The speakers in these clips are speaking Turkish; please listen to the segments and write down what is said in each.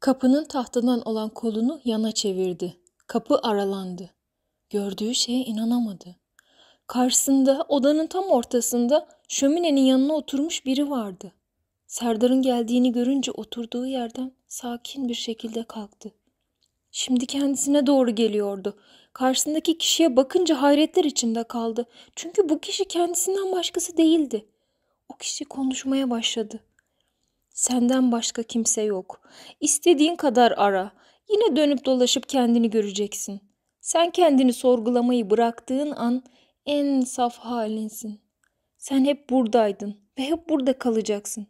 Kapının tahtadan olan kolunu yana çevirdi. Kapı aralandı. Gördüğü şeye inanamadı. Karşısında odanın tam ortasında şöminenin yanına oturmuş biri vardı. Serdar'ın geldiğini görünce oturduğu yerden sakin bir şekilde kalktı. Şimdi kendisine doğru geliyordu. Karşısındaki kişiye bakınca hayretler içinde kaldı. Çünkü bu kişi kendisinden başkası değildi. O kişi konuşmaya başladı. Senden başka kimse yok. İstediğin kadar ara. Yine dönüp dolaşıp kendini göreceksin. Sen kendini sorgulamayı bıraktığın an en saf halinsin. Sen hep buradaydın ve hep burada kalacaksın.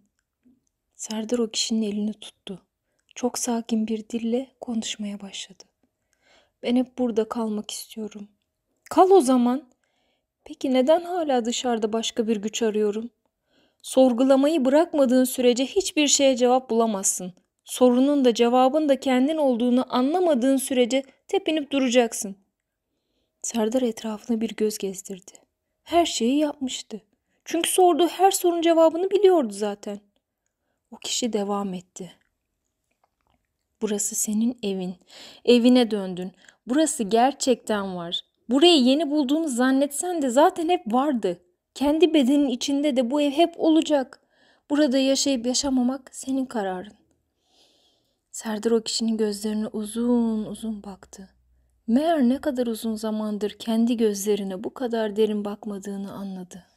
Serdar o kişinin elini tuttu. Çok sakin bir dille konuşmaya başladı. Ben hep burada kalmak istiyorum. Kal o zaman. Peki neden hala dışarıda başka bir güç arıyorum? Sorgulamayı bırakmadığın sürece hiçbir şeye cevap bulamazsın. Sorunun da cevabın da kendin olduğunu anlamadığın sürece tepinip duracaksın. Serdar etrafına bir göz gezdirdi. Her şeyi yapmıştı. Çünkü sorduğu her sorun cevabını biliyordu zaten. O kişi devam etti. Burası senin evin. Evine döndün. Burası gerçekten var. Burayı yeni bulduğunu zannetsen de zaten hep vardı. Kendi bedenin içinde de bu ev hep olacak. Burada yaşayıp yaşamamak senin kararın. Serdar o kişinin gözlerine uzun uzun baktı. Meğer ne kadar uzun zamandır kendi gözlerine bu kadar derin bakmadığını anladı.